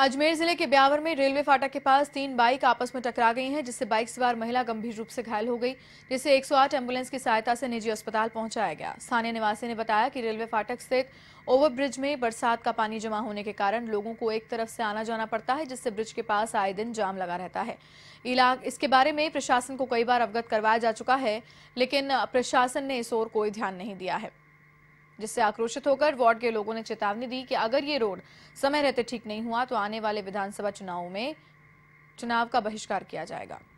अजमेर जिले के ब्यावर में रेलवे फाटक के पास तीन बाइक आपस में टकरा गई हैं जिससे बाइक सवार महिला गंभीर रूप से घायल हो गई जिसे 108 एम्बुलेंस की सहायता से निजी अस्पताल पहुंचाया गया स्थानीय निवासी ने बताया कि रेलवे फाटक स्थित ओवरब्रिज में बरसात का पानी जमा होने के कारण लोगों को एक तरफ से आना जाना पड़ता है जिससे ब्रिज के पास आए दिन जाम लगा रहता है इलाक इसके बारे में प्रशासन को कई बार अवगत करवाया जा चुका है लेकिन प्रशासन ने इस ओर कोई ध्यान नहीं दिया है जिससे आक्रोशित होकर वार्ड के लोगों ने चेतावनी दी कि अगर ये रोड समय रहते ठीक नहीं हुआ तो आने वाले विधानसभा चुनाव में चुनाव का बहिष्कार किया जाएगा